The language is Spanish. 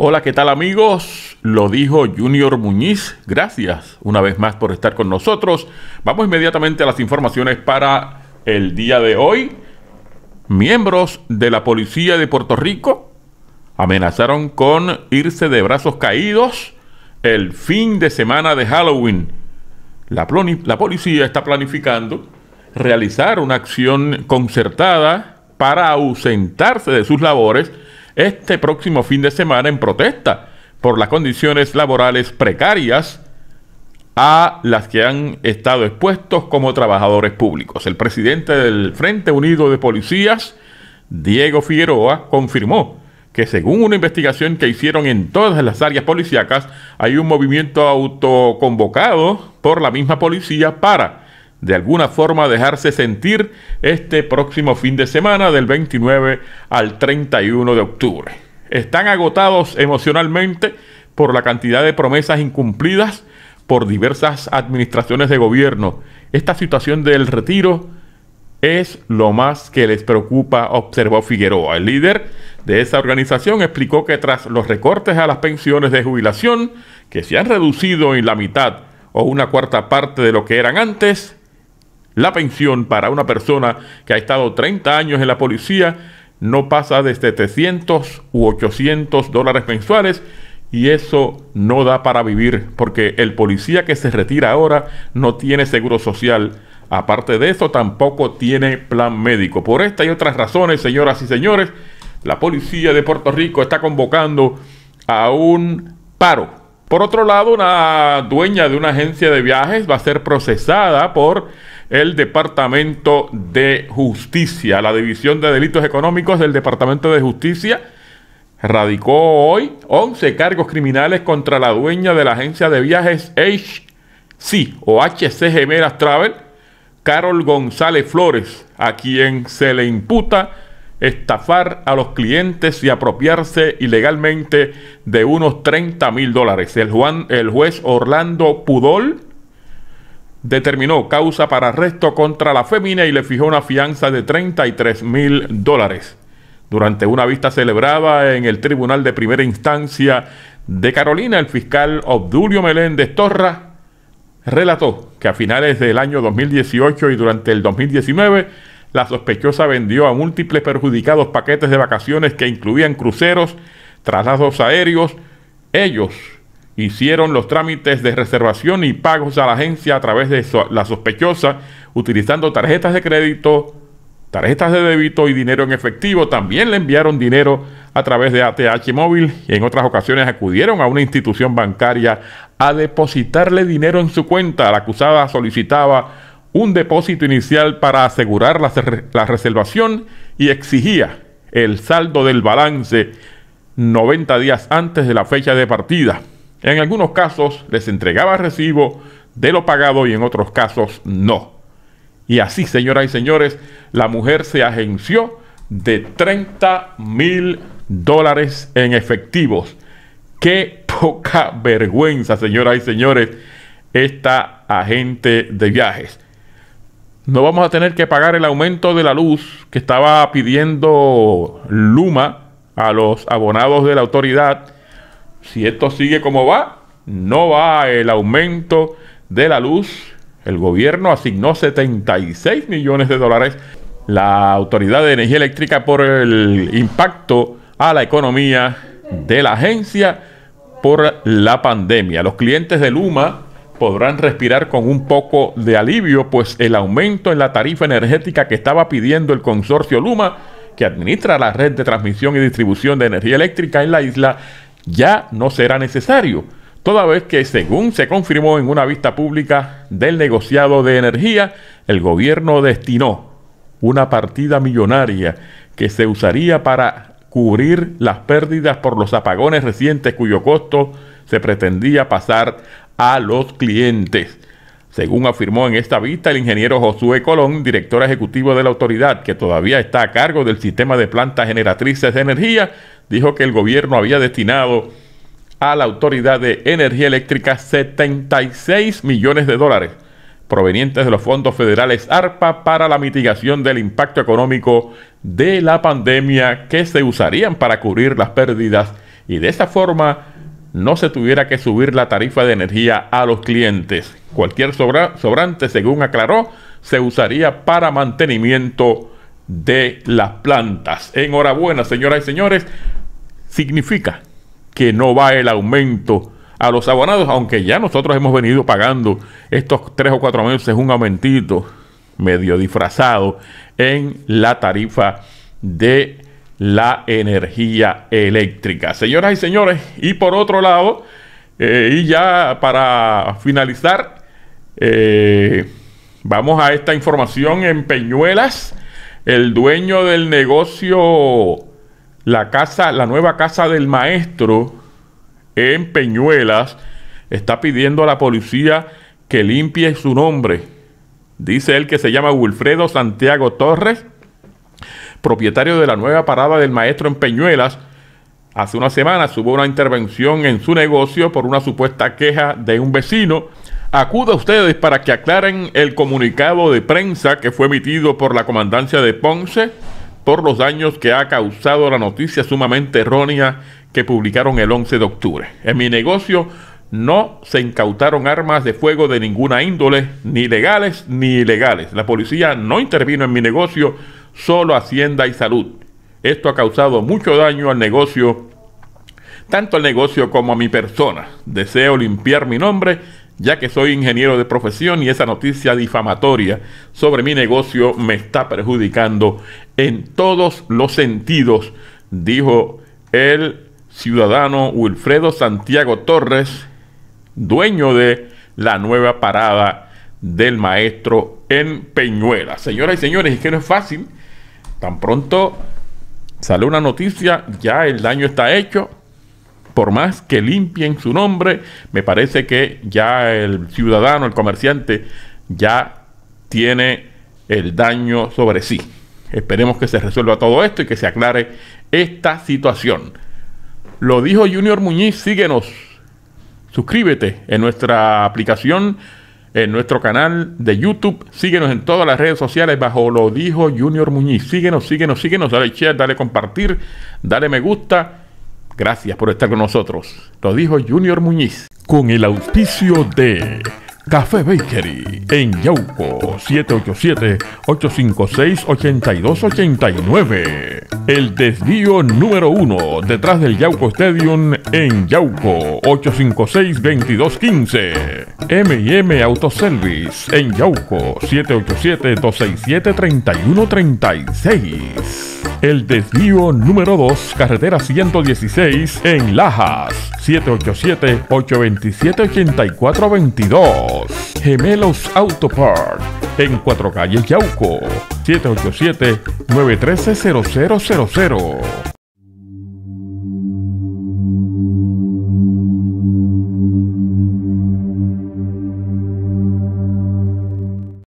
Hola, ¿qué tal amigos? Lo dijo Junior Muñiz. Gracias una vez más por estar con nosotros. Vamos inmediatamente a las informaciones para el día de hoy. Miembros de la Policía de Puerto Rico amenazaron con irse de brazos caídos el fin de semana de Halloween. La, la policía está planificando realizar una acción concertada para ausentarse de sus labores este próximo fin de semana en protesta por las condiciones laborales precarias a las que han estado expuestos como trabajadores públicos. El presidente del Frente Unido de Policías, Diego Figueroa, confirmó que según una investigación que hicieron en todas las áreas policíacas, hay un movimiento autoconvocado por la misma policía para de alguna forma dejarse sentir este próximo fin de semana del 29 al 31 de octubre. Están agotados emocionalmente por la cantidad de promesas incumplidas por diversas administraciones de gobierno. Esta situación del retiro es lo más que les preocupa, observó Figueroa. El líder de esa organización explicó que tras los recortes a las pensiones de jubilación, que se han reducido en la mitad o una cuarta parte de lo que eran antes, la pensión para una persona que ha estado 30 años en la policía no pasa de 700 este u 800 dólares mensuales y eso no da para vivir porque el policía que se retira ahora no tiene seguro social. Aparte de eso, tampoco tiene plan médico. Por esta y otras razones, señoras y señores, la policía de Puerto Rico está convocando a un paro por otro lado, una dueña de una agencia de viajes va a ser procesada por el Departamento de Justicia. La División de Delitos Económicos del Departamento de Justicia radicó hoy 11 cargos criminales contra la dueña de la agencia de viajes HC o HC Gemeras Travel, Carol González Flores, a quien se le imputa estafar a los clientes y apropiarse ilegalmente de unos 30 mil dólares. El, juez Orlando Pudol determinó causa para arresto contra la fémina y le fijó una fianza de 33 mil dólares. Durante una vista celebrada en el Tribunal de Primera Instancia de Carolina, el fiscal Obdulio Meléndez Torra relató que a finales del año 2018 y durante el 2019 la sospechosa vendió a múltiples perjudicados paquetes de vacaciones que incluían cruceros, traslados aéreos. Ellos hicieron los trámites de reservación y pagos a la agencia a través de la sospechosa utilizando tarjetas de crédito, tarjetas de débito y dinero en efectivo. También le enviaron dinero a través de ATH móvil y en otras ocasiones acudieron a una institución bancaria a depositarle dinero en su cuenta. La acusada solicitaba un depósito inicial para asegurar la, reservación y exigía el saldo del balance 90 días antes de la fecha de partida. En algunos casos les entregaba recibo de lo pagado y en otros casos no. Y así, señoras y señores, la mujer se agenció de 30 mil dólares en efectivos. Qué poca vergüenza, señoras y señores, esta agente de viajes no vamos a tener que pagar el aumento de la luz que estaba pidiendo Luma a los abonados de la autoridad. Si esto sigue como va, no va el aumento de la luz. El gobierno asignó 76 millones de dólares la Autoridad de Energía Eléctrica por el impacto a la economía de la agencia por la pandemia. Los clientes de Luma podrán respirar con un poco de alivio, pues el aumento en la tarifa energética que estaba pidiendo el consorcio Luma, que administra la red de transmisión y distribución de energía eléctrica en la isla, ya no será necesario, toda vez que, según se confirmó en una vista pública del negociado de energía, el gobierno destinó una partida millonaria que se usaría para cubrir las pérdidas por los apagones recientes cuyo costo se pretendía pasar a los clientes. Según afirmó en esta vista el ingeniero Josué Colón, director ejecutivo de la autoridad, que todavía está a cargo del sistema de plantas generatrices de energía, dijo que el gobierno había destinado a la Autoridad de Energía Eléctrica 76 millones de dólares provenientes de los fondos federales ARPA para la mitigación del impacto económico de la pandemia que se usarían para cubrir las pérdidas y de esa forma no se tuviera que subir la tarifa de energía a los clientes. Cualquier sobrante, según aclaró, se usaría para mantenimiento de las plantas. Enhorabuena, señoras y señores. Significa que no va el aumento a los abonados, aunque ya nosotros hemos venido pagando estos tres o cuatro meses un aumentito medio disfrazado en la tarifa de la energía eléctrica. Señoras y señores, y por otro lado, eh, y ya para finalizar, eh, vamos a esta información en Peñuelas. El dueño del negocio, la casa, la nueva casa del maestro en Peñuelas, está pidiendo a la policía que limpie su nombre. Dice él que se llama Wilfredo Santiago Torres propietario de la nueva parada del maestro en Peñuelas, hace una semana hubo una intervención en su negocio por una supuesta queja de un vecino. Acuda a ustedes para que aclaren el comunicado de prensa que fue emitido por la comandancia de Ponce por los daños que ha causado la noticia sumamente errónea que publicaron el 11 de octubre. En mi negocio no se incautaron armas de fuego de ninguna índole, ni legales ni ilegales. La policía no intervino en mi negocio solo Hacienda y Salud. Esto ha causado mucho daño al negocio, tanto al negocio como a mi persona. Deseo limpiar mi nombre ya que soy ingeniero de profesión y esa noticia difamatoria sobre mi negocio me está perjudicando en todos los sentidos, dijo el ciudadano Wilfredo Santiago Torres, dueño de la nueva parada del maestro en Peñuela. Señoras y señores, es que no es fácil Tan pronto sale una noticia, ya el daño está hecho. Por más que limpien su nombre, me parece que ya el ciudadano, el comerciante, ya tiene el daño sobre sí. Esperemos que se resuelva todo esto y que se aclare esta situación. Lo dijo Junior Muñiz, síguenos. Suscríbete en nuestra aplicación en nuestro canal de YouTube. Síguenos en todas las redes sociales bajo lo dijo Junior Muñiz. Síguenos, síguenos, síguenos. Dale share, dale compartir, dale me gusta. Gracias por estar con nosotros. Lo dijo Junior Muñiz. Con el auspicio de Café Bakery en Yauco 787-856-8289 el desvío número uno detrás del Yauco Stadium en Yauco 856-2215. MM Autoservice en Yauco 787-267-3136. El desvío número 2, carretera 116 en Lajas 787-827-8422. Gemelos Park en Cuatro Calles Yauco 787 913 0000